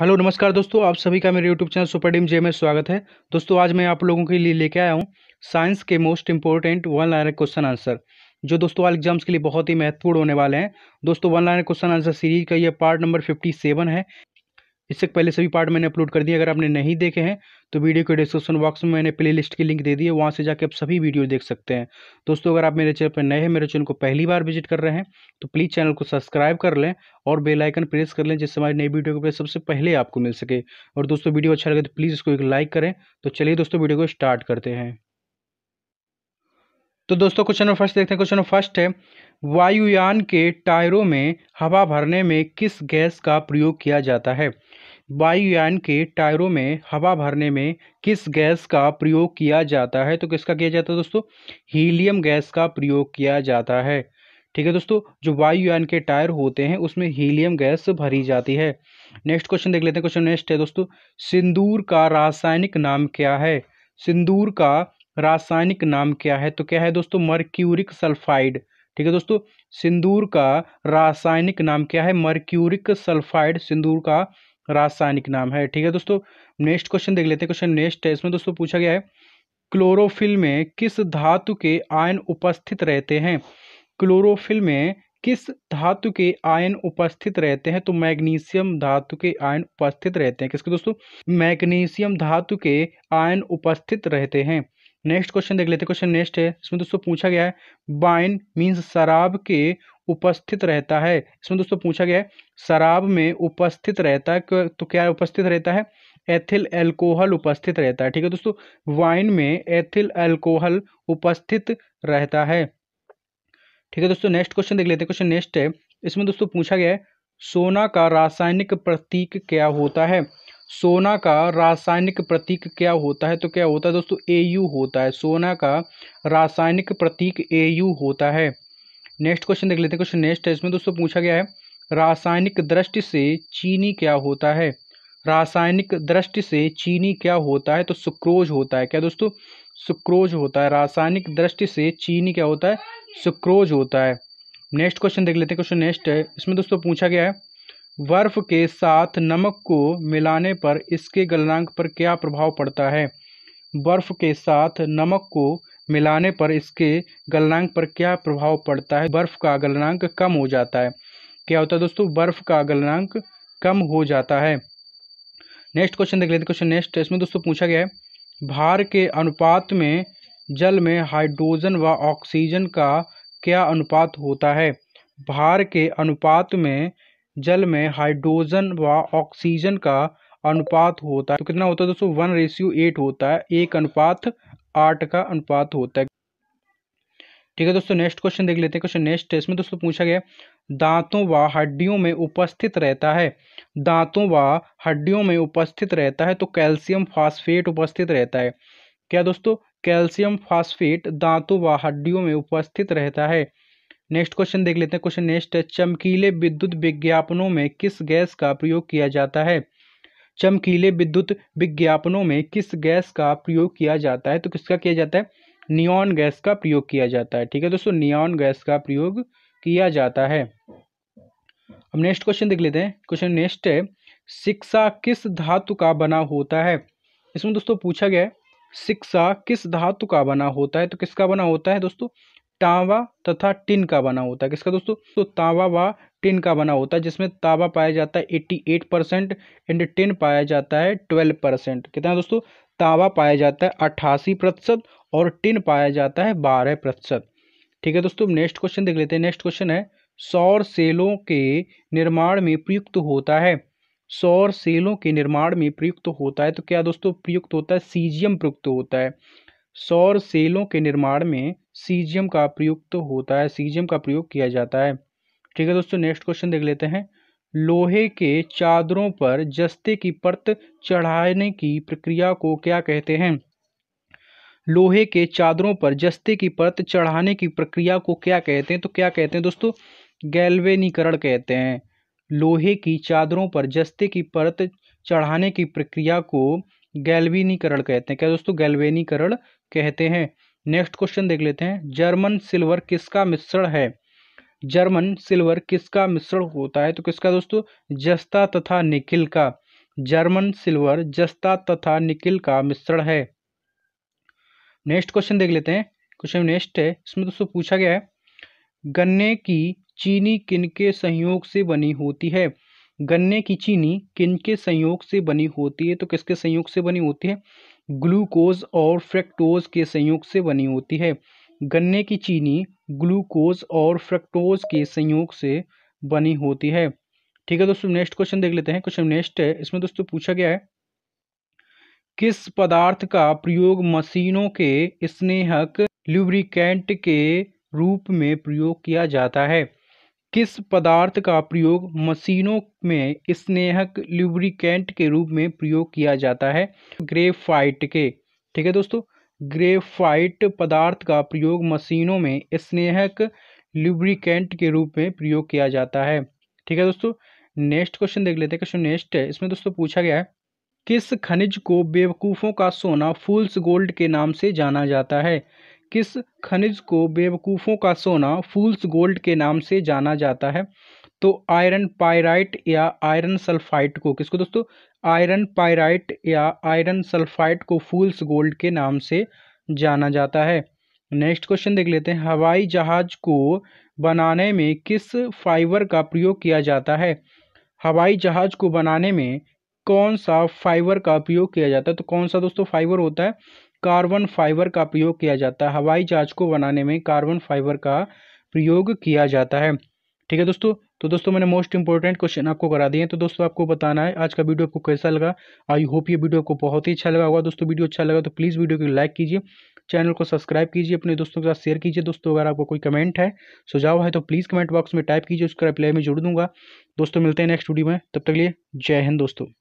hello नमस्कार दोस्तों आप सभी का मेरे यूट्यूब चैनल सुपर डीम जे में स्वागत है दोस्तों आज मैं आप लोगों के लिए लेके आया हूँ साइंस के most important one liner question answer जो दोस्तों आज एग्जाम्स के लिए बहुत ही महत्वपूर्ण होने वाले हैं दोस्तों one liner question answer series का ये पार्ट नंबर फिफ्टी सेवन है इससे पहले सभी पार्ट मैंने अपलोड कर दिए अगर आपने नहीं देखे हैं तो वीडियो के डिस्क्रिप्शन बॉक्स में मैंने प्लेलिस्ट की लिंक दे दी है वहाँ से जाके आप सभी वीडियो देख सकते हैं दोस्तों अगर आप मेरे चैनल पर नए हैं मेरे चैनल को पहली बार विजिट कर रहे हैं तो प्लीज़ चैनल को सब्सक्राइब कर लें और बेलाइकन प्रेस कर लें जिससे हमारी नई वीडियो के सबसे पहले आपको मिल सके और दोस्तों वीडियो अच्छा लगे तो प्लीज़ इसको एक लाइक करें तो चलिए दोस्तों वीडियो को स्टार्ट करते हैं तो दोस्तों क्वेश्चन नंबर फर्स्ट देखते हैं क्वेश्चन नंबर फर्स्ट है वायुयान के टायरों में हवा भरने में किस गैस का प्रयोग किया जाता है वायुयान के टायरों में हवा भरने में किस गैस का प्रयोग किया जाता है तो किसका किया जाता है दोस्तों हीलियम गैस का प्रयोग किया जाता है ठीक है दोस्तों जो वायुयान के टायर होते हैं उसमें हीलियम गैस भरी जाती है नेक्स्ट क्वेश्चन देख लेते हैं क्वेश्चन नेक्स्ट है दोस्तों सिंदूर का रासायनिक नाम क्या है सिंदूर का रासायनिक नाम क्या है तो क्या है दोस्तों मर्क्यूरिक सल्फाइड ठीक है दोस्तों सिंदूर का रासायनिक नाम क्या है मर्क्यूरिक सल्फाइड सिंदूर का रासायनिक नाम है ठीक है दोस्तों नेक्स्ट क्वेश्चन देख लेते हैं क्वेश्चन नेक्स्ट है इसमें दोस्तों पूछा गया है क्लोरोफिल में किस धातु के आयन उपस्थित रहते हैं क्लोरोफिल में किस धातु के आयन उपस्थित रहते हैं तो मैग्नीशियम धातु के आयन उपस्थित रहते हैं किसके दोस्तों मैग्नीशियम धातु के आयन उपस्थित रहते हैं नेक्स्ट क्वेश्चन देख लेते हैं क्वेश्चन नेक्स्ट है इसमें दोस्तों पूछा गया है बाइन मींस शराब के उपस्थित रहता है इसमें दोस्तों पूछा गया है शराब में उपस्थित रहता है तो क्या उपस्थित रहता है एथिल एल्कोहल उपस्थित रहता है ठीक है दोस्तों वाइन में एथिल एल्कोहल उपस्थित रहता है ठीक है दोस्तों नेक्स्ट क्वेश्चन देख लेते हैं क्वेश्चन नेक्स्ट है इसमें दोस्तों पूछा गया है सोना का रासायनिक प्रतीक क्या होता है सोना का रासायनिक प्रतीक क्या होता है तो क्या होता है दोस्तों एयू होता है सोना का रासायनिक प्रतीक यू होता है नेक्स्ट क्वेश्चन देख लेते हैं क्वेश्चन नेक्स्ट है इसमें दोस्तों पूछा गया है रासायनिक दृष्टि से चीनी क्या होता है रासायनिक दृष्टि से चीनी क्या होता है तो सुक्रोज होता है क्या दोस्तों सुक्रोज होता है रासायनिक दृष्टि से चीनी क्या होता है सुक्रोज होता है नेक्स्ट क्वेश्चन देख लेते हैं क्वेश्चन नेक्स्ट है इसमें दोस्तों पूछा गया है बर्फ के साथ नमक को मिलाने पर इसके गलनांक पर क्या प्रभाव पड़ता है बर्फ के साथ नमक को मिलाने पर इसके गलनांक पर क्या प्रभाव पड़ता है बर्फ़ का गलनांक कम हो जाता है क्या होता है दोस्तों बर्फ़ का गलनांक कम हो जाता है नेक्स्ट क्वेश्चन देख लेते क्वेश्चन नेक्स्ट इसमें दोस्तों पूछा गया है भार के अनुपात में जल में हाइड्रोजन व ऑक्सीजन का क्या अनुपात होता है भार के अनुपात में जल में हाइड्रोजन व ऑक्सीजन का अनुपात होता है तो कितना होता है दोस्तों वन रेशियो एट होता है एक अनुपात आठ का अनुपात होता है ठीक है दोस्तों नेक्स्ट क्वेश्चन देख लेते हैं क्वेश्चन नेक्स्ट इसमें दोस्तों पूछा गया दांतों व हड्डियों में उपस्थित रहता है दांतों व हड्डियों में उपस्थित रहता है तो कैल्शियम फास्फेट उपस्थित रहता है क्या दोस्तों कैल्शियम फास्फेट दांतों व हड्डियों में उपस्थित रहता है नेक्स्ट क्वेश्चन देख लेते हैं क्वेश्चन नेक्स्ट है चमकीले विद्युत विज्ञापनों में किस गैस का प्रयोग किया जाता है चमकीले विद्युत विज्ञापनों में किस गैस का प्रयोग किया जाता है तो किसका किया जाता है नियॉन गैस का प्रयोग किया जाता है ठीक है दोस्तों नियॉन गैस का प्रयोग किया जाता है अब नेक्स्ट क्वेश्चन देख लेते हैं क्वेश्चन नेक्स्ट है शिक्षा किस धातु का बना होता है इसमें दोस्तों पूछा गया है शिक्षा किस धातु का बना होता है तो किसका बना होता है दोस्तों तांबा तथा टिन का बना होता है किसका दोस्तों तो तांबा व टिन का बना होता है जिसमें तांबा पाया जाता है eighty eight percent and tin पाया जाता है ट्वेल्व परसेंट कितना दोस्तों तांबा पाया जाता है अट्ठासी प्रतिशत और टिन पाया जाता है बारह प्रतिशत ठीक है दोस्तों नेक्स्ट क्वेश्चन देख लेते हैं नेक्स्ट क्वेश्चन है सौर सेलों के निर्माण में प्रयुक्त होता है सौर सेलों के निर्माण में प्रयुक्त होता है तो क्या दोस्तों प्रयुक्त होता है सीजियम प्रयुक्त होता है सौर सेलों के निर्माण में सीजियम का प्रयुक्त होता है सीजियम का प्रयोग किया जाता है ठीक है दोस्तों नेक्स्ट क्वेश्चन देख लेते हैं लोहे के चादरों पर जस्ते की परत चढ़ाने की प्रक्रिया को क्या कहते हैं लोहे के चादरों पर जस्ते की परत चढ़ाने की प्रक्रिया को क्या कहते हैं तो क्या कहते हैं दोस्तों गैल्वेनीकरण कहते हैं लोहे की चादरों पर जस्ते की परत चढ़ाने की प्रक्रिया को गैल्वेनीकरण कहते हैं क्या दोस्तों गैल्वेनीकरण कहते हैं नेक्स्ट क्वेश्चन देख लेते हैं जर्मन सिल्वर किसका मिश्रण है जर्मन सिल्वर किसका मिश्रण होता है तो किसका दोस्तों जस्ता तथा निकिल का जर्मन सिल्वर जस्ता तथा निकिल का मिश्रण है नेक्स्ट क्वेश्चन देख लेते हैं क्वेश्चन नेक्स्ट है इसमें दोस्तों पूछा गया है गन्ने की चीनी किनके संयोग से बनी होती है गन्ने की चीनी किनके संयोग से बनी होती है तो किसके संयोग से बनी होती है ग्लूकोज और फ्रेक्टोज के संयोग से बनी होती है गन्ने की चीनी ग्लूकोज और फ्रक्टोज के संयोग से बनी होती है ठीक है दोस्तों नेक्स्ट क्वेश्चन देख लेते हैं क्वेश्चन नेक्स्ट है इसमें दोस्तों पूछा गया है किस पदार्थ का प्रयोग मशीनों के स्नेहक ल्यूब्रिकेंट के रूप में प्रयोग किया जाता है किस पदार्थ का प्रयोग मशीनों में स्नेहक ल्यूब्रिकेंट के रूप में प्रयोग किया जाता है ग्रेफाइट के ठीक है दोस्तों ग्रेफाइट पदार्थ का प्रयोग मशीनों में स्नेहक लुब्रिकेंट के रूप में प्रयोग किया जाता है ठीक है दोस्तों नेक्स्ट क्वेश्चन देख लेते हैं क्वेश्चन नेक्स्ट है इसमें दोस्तों पूछा गया है किस खनिज को बेवकूफ़ों का सोना फूल्स गोल्ड के नाम से जाना जाता है किस खनिज को बेवकूफ़ों का सोना फूल्स गोल्ड के नाम से जाना जाता है तो आयरन पायराइट या आयरन सल्फाइट को किसको दोस्तों आयरन पायराइट या आयरन सल्फाइट को फूल्स गोल्ड के नाम से जाना जाता है नेक्स्ट क्वेश्चन देख लेते हैं हवाई जहाज को बनाने में किस फाइबर का प्रयोग किया जाता है हवाई जहाज को बनाने में कौन सा फाइबर का प्रयोग किया जाता है तो कौन सा दोस्तों फाइबर होता है कार्बन फाइबर का प्रयोग किया जाता है हवाई जहाज को बनाने में कार्बन फाइबर का प्रयोग किया जाता है ठीक है दोस्तों तो दोस्तों मैंने मोस्ट इंपॉर्टेंट क्वेश्चन आपको करा दिए हैं तो दोस्तों आपको बताना है आज का वीडियो आपको कैसा लगा आई होप ये वीडियो आपको बहुत ही अच्छा लगा होगा दोस्तों वीडियो अच्छा लगा तो प्लीज़ वीडियो को लाइक कीजिए चैनल को सब्सक्राइब कीजिए अपने दोस्तों के साथ शेयर कीजिए दोस्तों अगर आपको कोई कमेंट है सुझाव है तो प्लीज़ कमेंट बॉक्स में टाइप कीजिए उसका रिप्लाई में जुड़ दूंगा दोस्तों मिलते हैं नेक्स्ट वीडियो में तब तक लिए जय हिंद दोस्तों